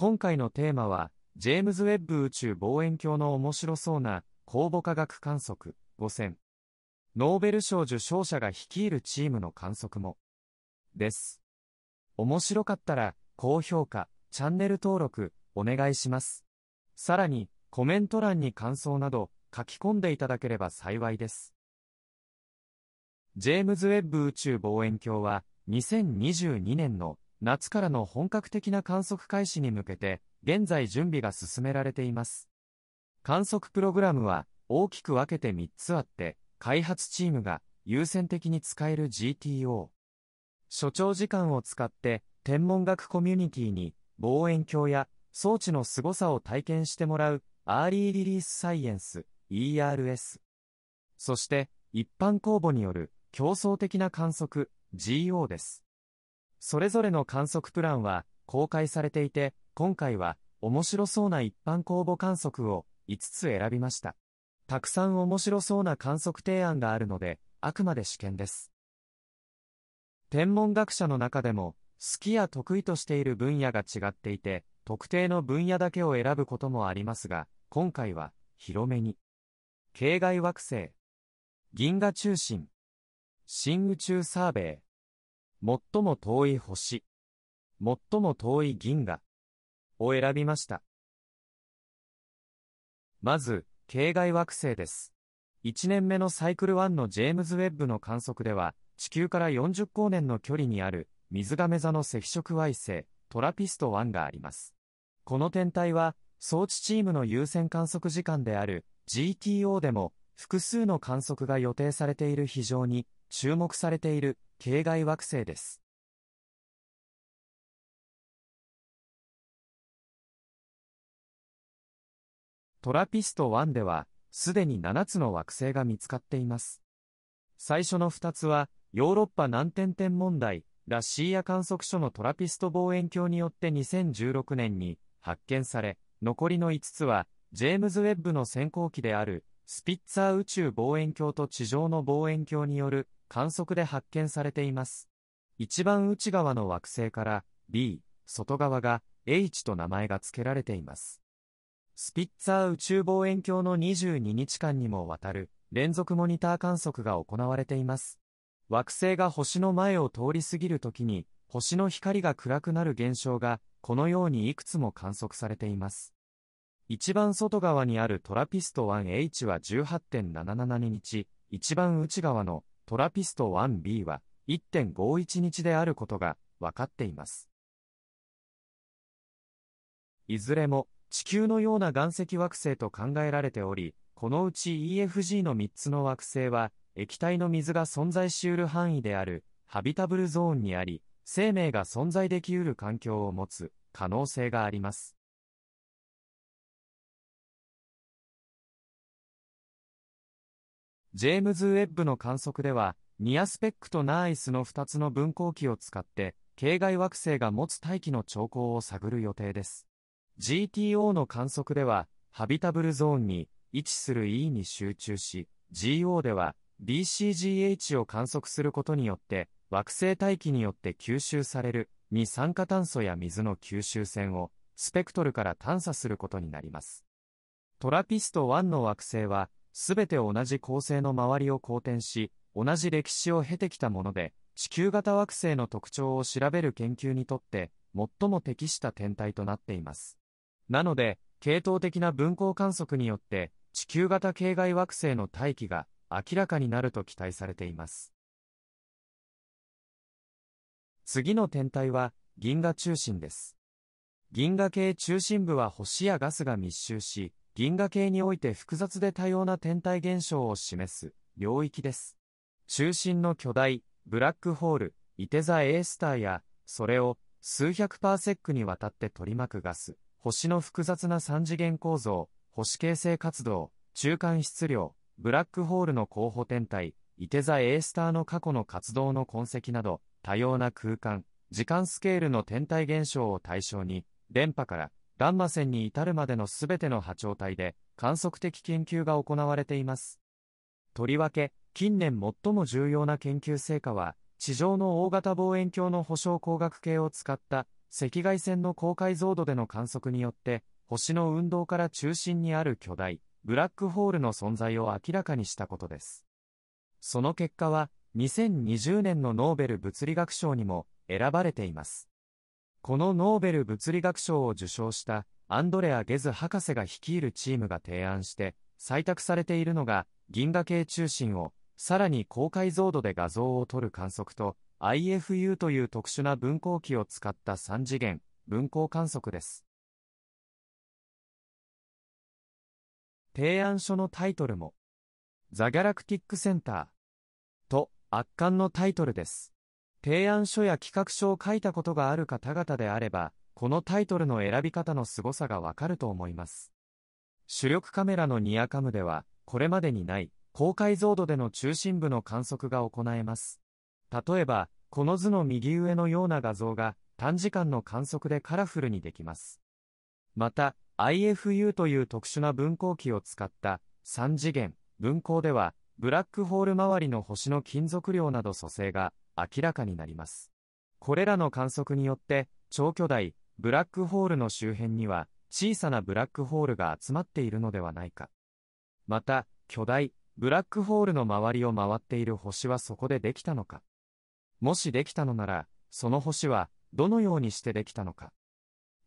今回のテーマは、ジェームズ・ウェッブ宇宙望遠鏡の面白そうな公募科学観測5000。ノーベル賞受賞者が率いるチームの観測も。です。面白かったら、高評価、チャンネル登録、お願いします。さらに、コメント欄に感想など、書き込んでいただければ幸いです。ジェームズ・ウェッブ宇宙望遠鏡は、2022年の夏からの本格的な観測開始に向けて、現在準備が進められています。観測プログラムは、大きく分けて3つあって、開発チームが優先的に使える GTO。所長時間を使って、天文学コミュニティに望遠鏡や装置の凄さを体験してもらうアーリーリリースサイエンス ERS。そして一般公募による競争的な観測 GO です。それぞれの観測プランは公開されていて、今回は面白そうな一般公募観測を5つ選びました。たくさん面白そうな観測提案があるので、あくまで試験です。天文学者の中でも、好きや得意としている分野が違っていて、特定の分野だけを選ぶこともありますが、今回は広めに。系外惑星、銀河中心、新宇宙サーベイ、最も遠い星、最も遠い銀河を選びました。まず、系外惑星です。1年目のサイクル1のジェームズ・ウェッブの観測では、地球から40光年の距離にある、水亀座の赤色矮星、トラピスト1があります。この天体は、装置チームの優先観測時間である GTO でも、複数の観測が予定されている非常に注目されている系外惑星です。トラピスト1では、すでに7つの惑星が見つかっています。最初の2つは、ヨーロッパ南天天問題、ラッシーア観測所のトラピスト望遠鏡によって2016年に発見され、残りの5つは、ジェームズ・ウェッブの先行機である、スピッツァー宇宙望遠鏡と地上の望遠鏡による観測で発見されています。一番内側の惑星から B、外側が H と名前が付けられています。スピッツァー宇宙望遠鏡の22日間にもわたる連続モニター観測が行われています。惑星が星の前を通り過ぎるときに、星の光が暗くなる現象が、このようにいくつも観測されています。一番外側にあるトラピスト 1H は18.77日、一番内側のトラピスト 1B は1.51日であることが分かっています。いずれも地球のような岩石惑星と考えられており、このうち EFG の3つの惑星は液体の水が存在しうる範囲であるハビタブルゾーンにあり、生命が存在できうる環境を持つ可能性があります。ジェームズ・ウェッブの観測では、ニアスペックとナーイスの2つの分光器を使って、系外惑星が持つ大気の兆候を探る予定です。GTO の観測では、ハビタブルゾーンに位置する E に集中し、GO では BCGH を観測することによって、惑星大気によって吸収される二酸化炭素や水の吸収線をスペクトルから探査することになります。トラピスト1の惑星はすべて同じ恒星の周りを公転し、同じ歴史を経てきたもので、地球型惑星の特徴を調べる研究にとって、最も適した天体となっています。なので、系統的な分光観測によって、地球型系外惑星の大気が明らかになると期待されています。次の天体は、銀河中心です。銀河系中心部は星やガスが密集し、銀河系において複雑で多様な天体現象を示す領域です。中心の巨大、ブラックホール、イテザ・エースターや、それを数百パーセックにわたって取り巻くガス、星の複雑な三次元構造、星形成活動、中間質量、ブラックホールの候補天体、イテザ・エースターの過去の活動の痕跡など、多様な空間、時間スケールの天体現象を対象に、電波からガンマ線に至るまでのすべての波長帯で観測的研究が行われています。とりわけ、近年最も重要な研究成果は、地上の大型望遠鏡の保証光学系を使った赤外線の高解像度での観測によって、星の運動から中心にある巨大、ブラックホールの存在を明らかにしたことです。その結果は、2020年のノーベル物理学賞にも選ばれています。このノーベル物理学賞を受賞したアンドレア・ゲズ博士が率いるチームが提案して採択されているのが銀河系中心をさらに高解像度で画像を撮る観測と IFU という特殊な分光器を使った3次元分光観測です。提案書のタイトルもザ・ギャラクティック・センターと圧巻のタイトルです。提案書や企画書を書いたことがある方々であれば、このタイトルの選び方の凄さがわかると思います。主力カメラのニアカムでは、これまでにない高解像度での中心部の観測が行えます。例えば、この図の右上のような画像が短時間の観測でカラフルにできます。また、IFU という特殊な分光器を使った3次元分光では、ブラックホール周りの星の金属量など組成が明らかになります。これらの観測によって、超巨大、ブラックホールの周辺には、小さなブラックホールが集まっているのではないか。また、巨大、ブラックホールの周りを回っている星はそこでできたのか。もしできたのなら、その星は、どのようにしてできたのか。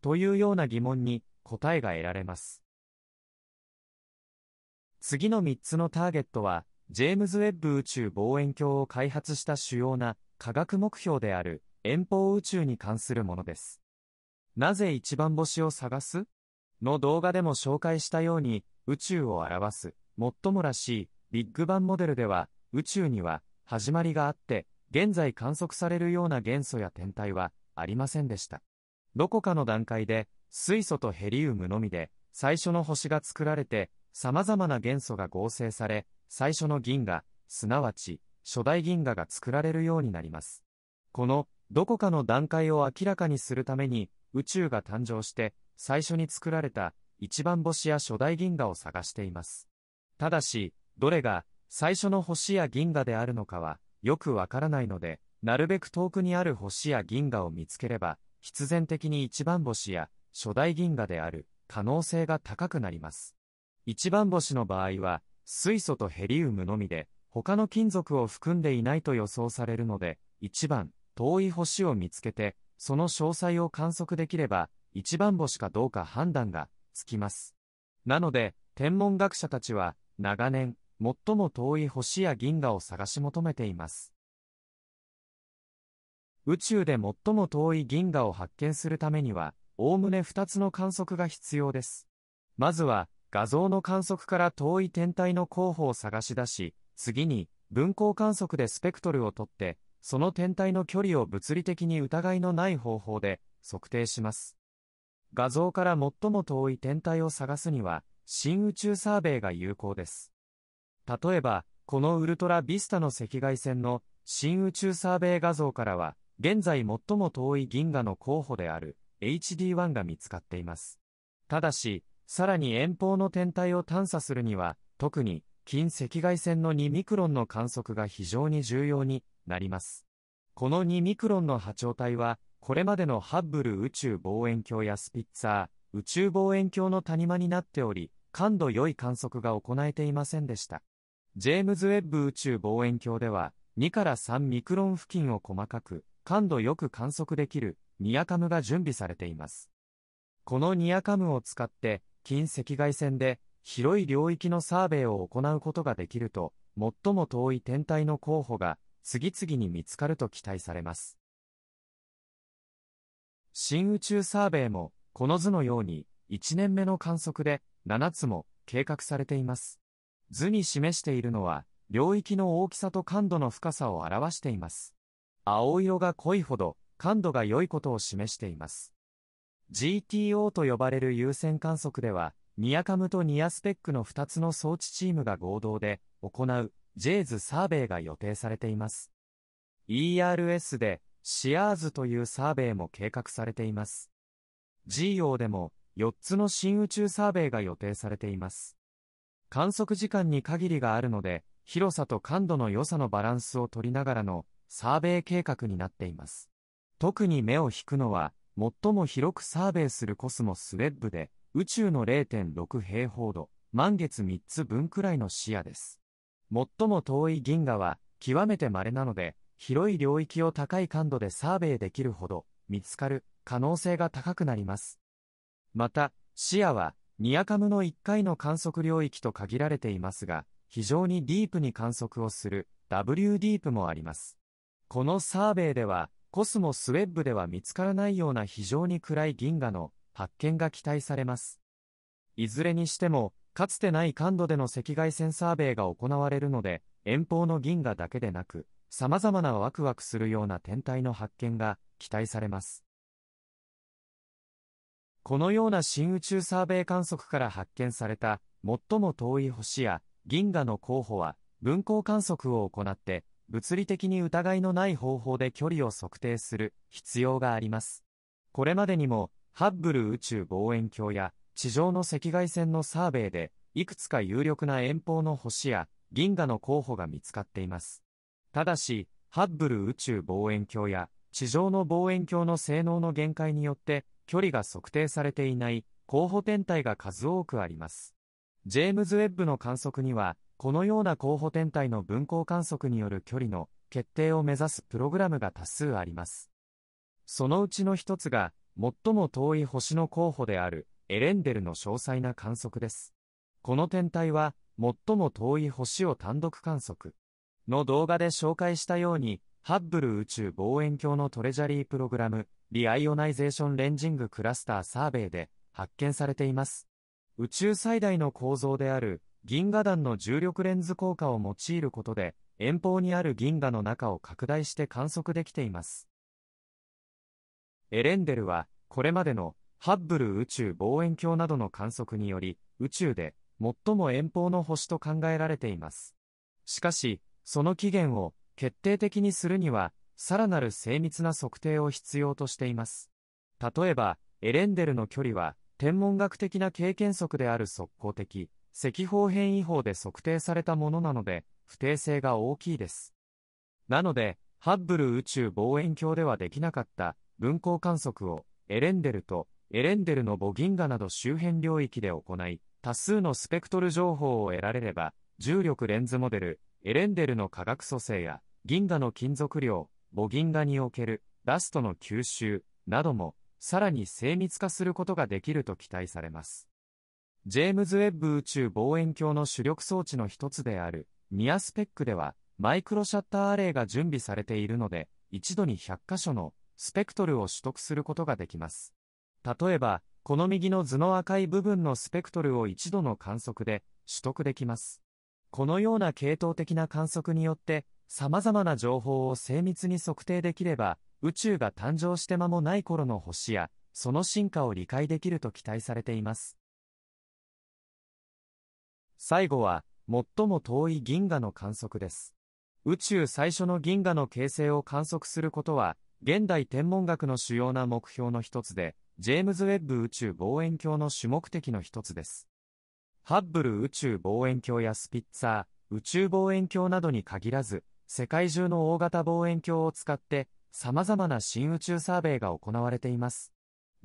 というような疑問に、答えが得られます。次の3つのターゲットは、ジェームズ・ウェッブ宇宙望遠鏡を開発した主要な科学目標である遠方宇宙に関するものです。なぜ一番星を探すの動画でも紹介したように宇宙を表す、最もらしいビッグバンモデルでは宇宙には始まりがあって現在観測されるような元素や天体はありませんでした。どこかの段階で水素とヘリウムのみで最初の星が作られて様々な元素が合成され最初の銀河、すなわち初代銀河が作られるようになります。この、どこかの段階を明らかにするために、宇宙が誕生して、最初に作られた、一番星や初代銀河を探しています。ただし、どれが、最初の星や銀河であるのかは、よくわからないので、なるべく遠くにある星や銀河を見つければ、必然的に一番星や初代銀河である可能性が高くなります。一番星の場合は、水素とヘリウムのみで、他の金属を含んでいないと予想されるので、1番、遠い星を見つけて、その詳細を観測できれば、1番星かどうか判断がつきます。なので、天文学者たちは、長年、最も遠い星や銀河を探し求めています。宇宙で最も遠い銀河を発見するためには、おおむね2つの観測が必要です。まずは、画像の観測から遠い天体の候補を探し出し、次に、分光観測でスペクトルをとって、その天体の距離を物理的に疑いのない方法で測定します。画像から最も遠い天体を探すには、新宇宙サーベイが有効です。例えば、このウルトラビスタの赤外線の新宇宙サーベイ画像からは、現在最も遠い銀河の候補である HD1 が見つかっています。ただし、さらに遠方の天体を探査するには、特に近赤外線の2ミクロンの観測が非常に重要になります。この2ミクロンの波長帯は、これまでのハッブル宇宙望遠鏡やスピッツァー、宇宙望遠鏡の谷間になっており、感度良い観測が行えていませんでした。ジェームズ・ウェッブ宇宙望遠鏡では、2から3ミクロン付近を細かく、感度よく観測できる、ニアカムが準備されています。このニアカムを使って、近赤外線で広い領域のサーベイを行うことができると、最も遠い天体の候補が次々に見つかると期待されます。新宇宙サーベイも、この図のように、1年目の観測で7つも計画されています。図に示しているのは、領域の大きさと感度の深さを表しています。青色が濃いほど感度が良いことを示しています。GTO と呼ばれる優先観測では、ニアカムとニアスペックの2つの装置チームが合同で行う j ズサーベイが予定されています。ERS でシアーズというサーベイも計画されています。GO でも4つの新宇宙サーベイが予定されています。観測時間に限りがあるので、広さと感度の良さのバランスを取りながらのサーベイ計画になっています。特に目を引くのは、最も広くサーベイするコスモスウェッブで、宇宙の0.6平方度、満月3つ分くらいの視野です。最も遠い銀河は極めて稀なので、広い領域を高い感度でサーベイできるほど見つかる可能性が高くなります。また、視野はニアカムの1回の観測領域と限られていますが、非常にディープに観測をする W ディープもあります。このサーベイでは、コスモスウェッブでは見つからないような非常に暗い銀河の発見が期待されます。いずれにしても、かつてない感度での赤外線サーベイが行われるので、遠方の銀河だけでなく、様々なワクワクするような天体の発見が期待されます。このような新宇宙サーベイ観測から発見された最も遠い星や銀河の候補は分光観測を行って物理的に疑いのない方法で距離を測定する必要があります。これまでにもハッブル宇宙望遠鏡や地上の赤外線のサーベイで、いくつか有力な遠方の星や銀河の候補が見つかっています。ただし、ハッブル宇宙望遠鏡や地上の望遠鏡の性能の限界によって距離が測定されていない候補天体が数多くあります。ジェームズ・ウェッブの観測には、このような候補天体の分光観測による距離の決定を目指すプログラムが多数あります。そのうちの一つが、最も遠い星の候補であるエレンデルの詳細な観測です。この天体は、最も遠い星を単独観測の動画で紹介したように、ハッブル宇宙望遠鏡のトレジャリープログラム、リアイオナイゼーションレンジングクラスターサーベイで発見されています。宇宙最大の構造である銀河団の重力レンズ効果を用いることで、遠方にある銀河の中を拡大して観測できています。エレンデルは、これまでのハッブル宇宙望遠鏡などの観測により、宇宙で最も遠方の星と考えられています。しかし、その起源を決定的にするには、さらなる精密な測定を必要としています。例えば、エレンデルの距離は、天文学的な経験則である速攻的、赤方変異法で測定されたものなので、不定性が大きいです。なので、ハッブル宇宙望遠鏡ではできなかった分光観測をエレンデルとエレンデルの母銀河など周辺領域で行い、多数のスペクトル情報を得られれば、重力レンズモデル、エレンデルの化学組成や、銀河の金属量、母銀河におけるラストの吸収なども、さらに精密化することができると期待されます。ジェームズ・ウェッブ宇宙望遠鏡の主力装置の一つである、ニアスペックでは、マイクロシャッターアレイが準備されているので、一度に100箇所のスペクトルを取得することができます。例えば、この右の図の赤い部分のスペクトルを一度の観測で取得できます。このような系統的な観測によって、様々な情報を精密に測定できれば、宇宙が誕生して間もない頃の星や、その進化を理解できると期待されています。最後は、最も遠い銀河の観測です。宇宙最初の銀河の形成を観測することは、現代天文学の主要な目標の一つで、ジェームズ・ウェッブ宇宙望遠鏡の主目的の一つです。ハッブル宇宙望遠鏡やスピッツァー、宇宙望遠鏡などに限らず、世界中の大型望遠鏡を使って、様々な新宇宙サーベイが行われています。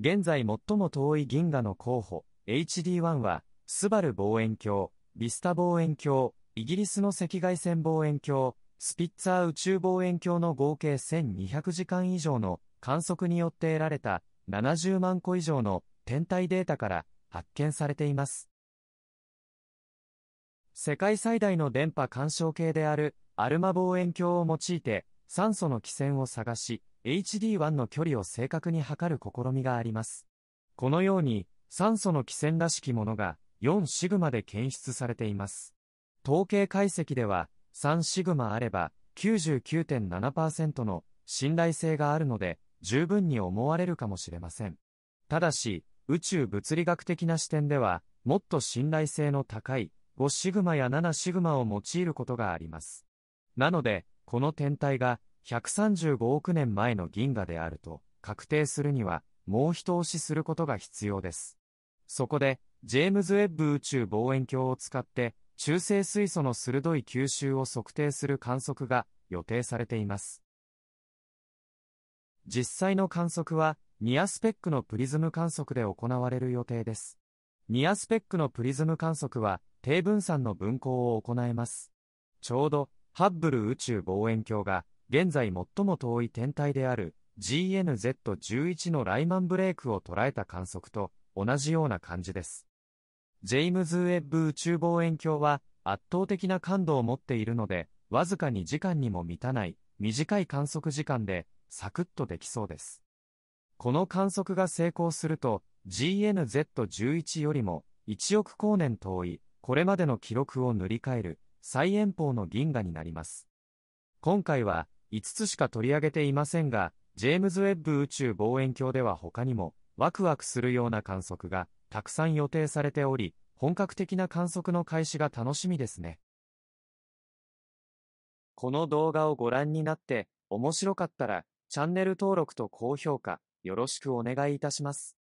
現在最も遠い銀河の候補、HD1 は、スバル望遠鏡、ビスタ望遠鏡、イギリスの赤外線望遠鏡、スピッツァー宇宙望遠鏡の合計1200時間以上の観測によって得られた70万個以上の天体データから発見されています。世界最大の電波干渉計であるアルマ望遠鏡を用いて酸素の基線を探し HD1 の距離を正確に測る試みがあります。このように酸素の基線らしきものが4シグマで検出されています。統計解析では3シグマあれば99.7%の信頼性があるので十分に思われるかもしれません。ただし、宇宙物理学的な視点では、もっと信頼性の高い5シグマや7シグマを用いることがあります。なので、この天体が135億年前の銀河であると確定するには、もう一押しすることが必要です。そこで、ジェームズ・ウェッブ宇宙望遠鏡を使って、中性水素の鋭い吸収を測定する観測が予定されています。実際の観測は、ニアスペックのプリズム観測で行われる予定です。ニアスペックのプリズム観測は、低分散の分光を行えます。ちょうど、ハッブル宇宙望遠鏡が、現在最も遠い天体である GNZ11 のライマンブレイクを捉えた観測と同じような感じです。ジェイムズ・ウェッブ宇宙望遠鏡は圧倒的な感度を持っているので、わずかに時間にも満たない短い観測時間でサクッとできそうです。この観測が成功すると GNZ11 よりも1億光年遠いこれまでの記録を塗り替える最遠方の銀河になります。今回は5つしか取り上げていませんが、ジェームズ・ウェッブ宇宙望遠鏡では他にもワクワクするような観測がたくさん予定されており、本格的な観測の開始が楽しみですね。この動画をご覧になって面白かったらチャンネル登録と高評価よろしくお願いいたします。